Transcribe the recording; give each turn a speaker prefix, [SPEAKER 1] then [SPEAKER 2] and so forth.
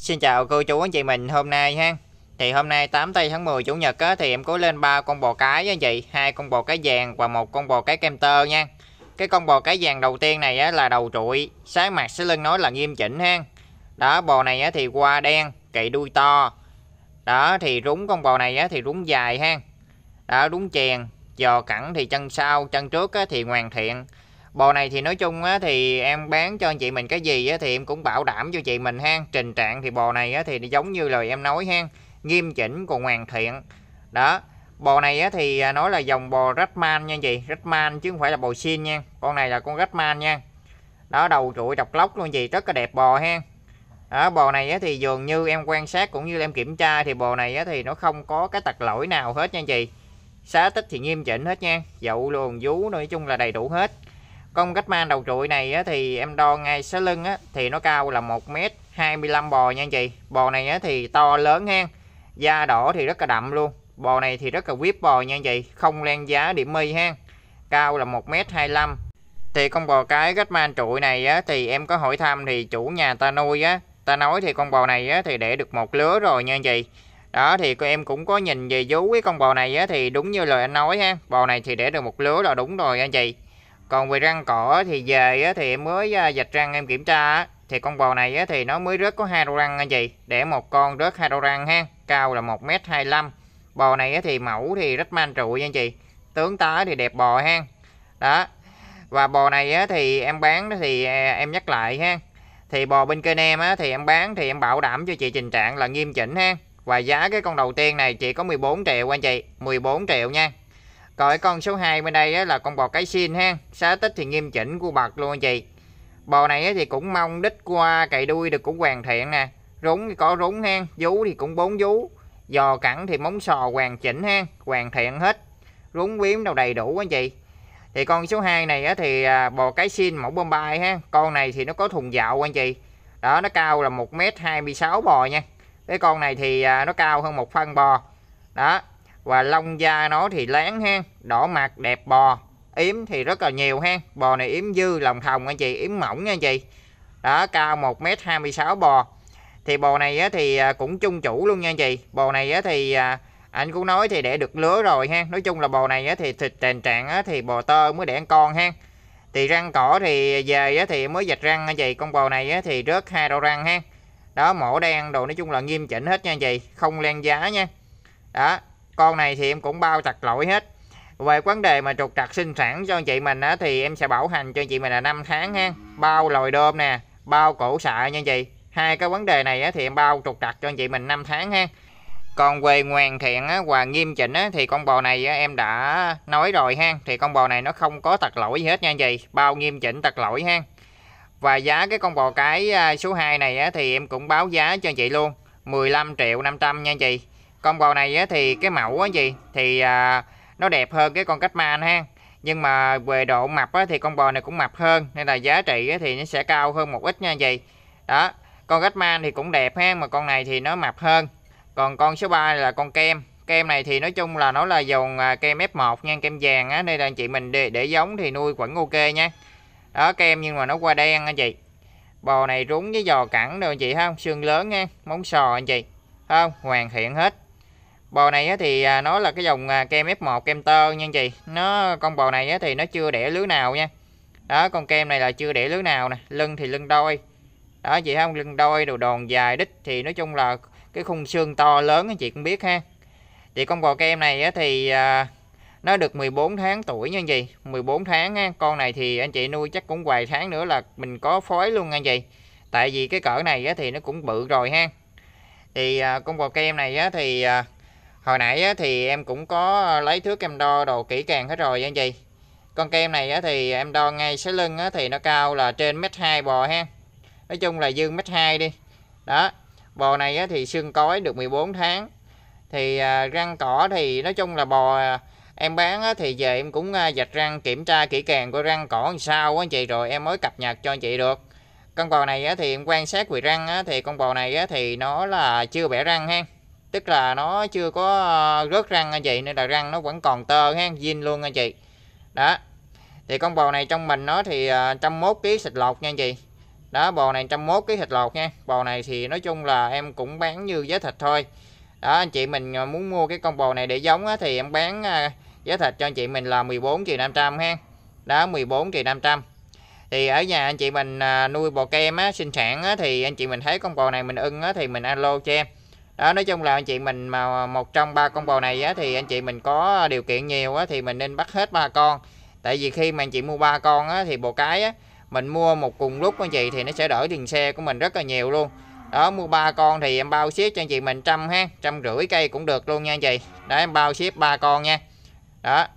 [SPEAKER 1] Xin chào cô chú anh chị mình hôm nay ha. Thì hôm nay 8 tây tháng 10 chủ nhật á, thì em có lên ba con bò cái nha chị, hai con bò cái vàng và một con bò cái kem tơ nha. Cái con bò cái vàng đầu tiên này á, là đầu trụi, sáng mặt sẽ lưng nói là nghiêm chỉnh ha. Đó bò này á, thì qua đen, cậy đuôi to. Đó thì rúng con bò này á, thì rúng dài ha. Đó rúng chèn, giò cẳng thì chân sau, chân trước á, thì hoàn thiện. Bò này thì nói chung á, thì em bán cho anh chị mình cái gì á, thì em cũng bảo đảm cho chị mình ha. Trình trạng thì bò này á, thì giống như lời em nói ha. Nghiêm chỉnh còn hoàn thiện. Đó. Bò này á, thì à, nói là dòng bò Ratman nha anh chị. Ratman chứ không phải là bò xin nha. Con này là con Ratman nha. Đó đầu trụi độc lóc luôn chị. Rất là đẹp bò ha. Đó, bò này á, thì dường như em quan sát cũng như em kiểm tra thì bò này á, thì nó không có cái tật lỗi nào hết nha chị. Xá tích thì nghiêm chỉnh hết nha. Dậu luồn vú nói chung là đầy đủ hết con cách man đầu chuỗi này á, thì em đo ngay xé lưng á, thì nó cao là 1m25 bò nha anh chị bò này á, thì to lớn hen da đỏ thì rất là đậm luôn bò này thì rất là whip bò nha anh chị không len giá điểm mi ha cao là 1m25 thì con bò cái cách man trụi này á, thì em có hỏi thăm thì chủ nhà ta nuôi á ta nói thì con bò này á, thì để được một lứa rồi nha anh chị đó thì em cũng có nhìn về vú cái con bò này á, thì đúng như lời anh nói ha bò này thì để được một lứa là đúng rồi anh chị còn về răng cỏ thì về thì em mới à, dạch răng em kiểm tra thì con bò này thì nó mới rớt có hai đầu răng anh chị để một con rớt hai đầu răng ha cao là 1m25 bò này thì mẫu thì rất man trụi nha anh chị tướng tá thì đẹp bò ha đó và bò này thì em bán thì à, em nhắc lại ha thì bò bên kênh em thì em bán thì em bảo đảm cho chị tình trạng là nghiêm chỉnh ha và giá cái con đầu tiên này chỉ có 14 triệu anh chị 14 triệu nha còn cái con số 2 bên đây là con bò cái xin ha. Xá tích thì nghiêm chỉnh của bậc luôn anh chị. Bò này thì cũng mong đích qua cày đuôi được cũng hoàn thiện nè. Rúng thì có rúng ha, vú thì cũng bốn vú. Giò cẳng thì móng sò hoàn chỉnh ha, hoàn thiện hết. Rúng biếm đâu đầy đủ anh chị. Thì con số 2 này thì à, bò cái xin mẫu Bombay ha. Con này thì nó có thùng dạo anh chị. Đó nó cao là 1m26 bò nha. Cái con này thì à, nó cao hơn một phân bò. Đó, và lông da nó thì láng ha đỏ mặt đẹp bò yếm thì rất là nhiều ha bò này yếm dư lòng thòng anh chị yếm mỏng nha anh chị đó cao 1m26 bò thì bò này thì à, cũng chung chủ luôn nha anh chị bò này thì à, anh cũng nói thì để được lứa rồi ha nói chung là bò này thì thịt tình trạng thì bò tơ mới đẻ con ha thì răng cỏ thì về thì mới dạch răng anh chị con bò này thì rớt hai đầu răng ha đó mổ đen đồ nói chung là nghiêm chỉnh hết nha anh chị không len giá nha đó con này thì em cũng bao chặt lỗi hết về vấn đề mà trục trặc sinh sản cho anh chị mình á, thì em sẽ bảo hành cho anh chị mình là 5 tháng ha bao lồi đôm nè bao cổ xạ nha anh chị hai cái vấn đề này á, thì em bao trục trặc cho anh chị mình 5 tháng ha còn về ngoan thiện á, và nghiêm chỉnh á, thì con bò này á, em đã nói rồi ha thì con bò này nó không có tật lỗi gì hết nha anh chị bao nghiêm chỉnh tật lỗi ha và giá cái con bò cái à, số 2 này á, thì em cũng báo giá cho anh chị luôn 15 triệu 500 nha anh chị combo này á thì cái mẫu gì thì à, nó đẹp hơn cái con cách man ha nhưng mà về độ mập á thì con bò này cũng mập hơn nên là giá trị á thì nó sẽ cao hơn một ít nha gì đó con cách man thì cũng đẹp ha mà con này thì nó mập hơn còn con số 3 là con kem kem này thì nói chung là nó là dòng à, kem F1 nha kem vàng á nên là anh chị mình để, để giống thì nuôi vẫn ok nha đó kem nhưng mà nó qua đen anh chị bò này rúng với giò cẳng rồi anh chị không xương lớn nha móng sò anh chị không hoàn thiện hết bò này thì à, nó là cái dòng à, kem F1 kem tơ nha anh chị nó con bò này thì nó chưa đẻ lứa nào nha đó con kem này là chưa đẻ lứa nào nè lưng thì lưng đôi đó chị không lưng đôi đồ đòn dài đít thì nói chung là cái khung xương to lớn anh chị cũng biết ha thì con bò kem này thì à, nó được 14 tháng tuổi nha anh chị 14 tháng ha. con này thì anh chị nuôi chắc cũng vài tháng nữa là mình có phối luôn nha anh chị tại vì cái cỡ này thì nó cũng bự rồi ha thì con bò kem này thì hồi nãy thì em cũng có lấy thước em đo đồ kỹ càng hết rồi anh chị con kem này thì em đo ngay sấy lưng thì nó cao là trên mét hai bò ha nói chung là dương mét hai đi đó bò này thì xương cói được 14 tháng thì à, răng cỏ thì nói chung là bò em bán thì giờ em cũng à, dạch răng kiểm tra kỹ càng của răng cỏ làm sao anh chị rồi em mới cập nhật cho anh chị được con bò này thì em quan sát về răng thì con bò này thì nó là chưa bẻ răng ha tức là nó chưa có ờ, rớt răng anh chị nên là răng nó vẫn còn tơ ha zin luôn anh chị đó thì con bò này trong mình nó thì 101 kg thịt lột nha anh chị đó bò này 101 kg thịt lột nha bò này thì nói chung là em cũng bán như giá thịt thôi đó anh chị mình ờ, muốn mua cái con bò này để giống á, thì em bán ờ, giá thịt cho anh chị mình là 14 triệu 500 ha đó 14 triệu 500 thì ở nhà anh chị mình nuôi bò kem á, sinh sản á, thì anh chị mình thấy con bò này mình ưng á, thì mình alo cho em đó nói chung là anh chị mình mà một trong ba con bò này á, thì anh chị mình có điều kiện nhiều á, thì mình nên bắt hết ba con tại vì khi mà anh chị mua ba con á, thì bộ cái á, mình mua một cùng lúc anh chị thì nó sẽ đỡ tiền xe của mình rất là nhiều luôn đó mua ba con thì em bao ship cho anh chị mình trăm ha trăm rưỡi cây cũng được luôn nha anh chị đấy em bao ship ba con nha đó